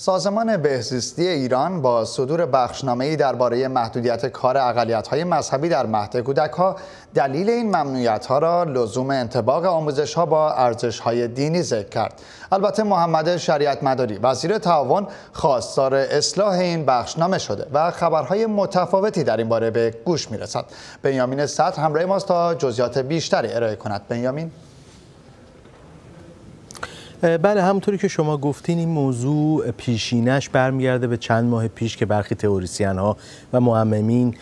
سازمان بهزیستی ایران با صدور ای درباره محدودیت کار های مذهبی در مهد ها دلیل این ممنوعیت ها را لزوم آموزش ها با ارزش های دینی ذکر کرد. البته محمد شریعت مداری وزیر تعاون خواستار اصلاح این بخشنامه شده و خبرهای متفاوتی در این باره به گوش میرسد بنیامین صدر همراه ماست تا جزئیات بیشتری ارائه کند. بنیامین بله همونطوری که شما گفتین این موضوع پیشینش برمیگرده به چند ماه پیش که برخی تئوریسین ها و معممین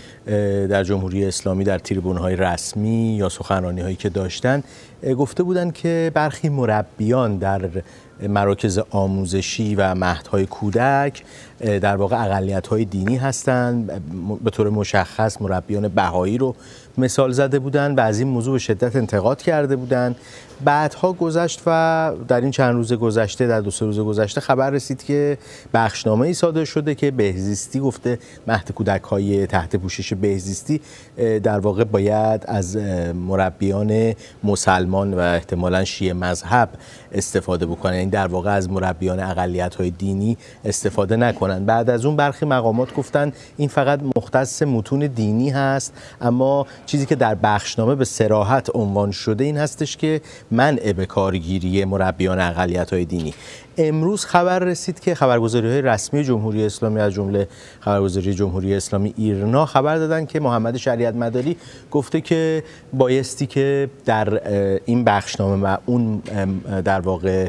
در جمهوری اسلامی در تریبون های رسمی یا سخنرانی هایی که داشتن گفته بودن که برخی مربیان در مراکز آموزشی و مهدهای کودک در واقع اقلیت های دینی هستند به طور مشخص مربیان بهایی رو مثال زده بودند. و از این موضوع به شدت انتقاد کرده بودن بعدها گذشت و در این چند روز گذشته در دو سه روز گذشته خبر رسید که بخشنامه ای صادر شده که بهزیستی گفته مهد کودک های تحت پوشش بهزیستی در واقع باید از مربیان مسلمان و احتمالا شیعه مذهب استفاده بکنه یعنی در واقع از مربیان اقلیت های دینی استفاده نکنند بعد از اون برخی مقامات گفتن این فقط مختص متون دینی هست اما چیزی که در بخشنامه به سراحت عنوان شده این هستش که من به کارگیری مربیان اقلیت های دینی امروز خبر رسید که خبرگزاری های رسمی جمهوری اسلامی از جمله خبرگزاری جمهوری اسلامی ایرنا خبر دادن که محمد شریعت مداری گفته که بایستی که در این بخشنامه و اون در واقع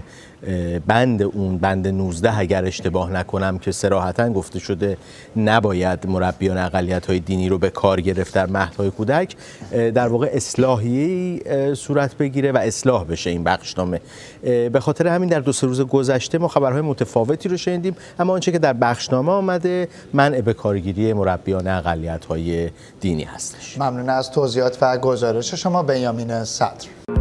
بند اون بند 19 اگر اشتباه نکنم که سراحتا گفته شده نباید مربیان اقلیت های دینی رو به کار گرفت در مهد کودک در واقع اصلاحی صورت بگیره و اصلاح بشه این بخشنامه به خاطر همین در دو سه روز گذشته ما خبرهای متفاوتی رو شنیدیم اما آنچه که در بخشنامه آمده منع به کارگیری مربیان اقلیت های دینی هستش ممنون از توضیحات و گزارش شما بنیامین صدر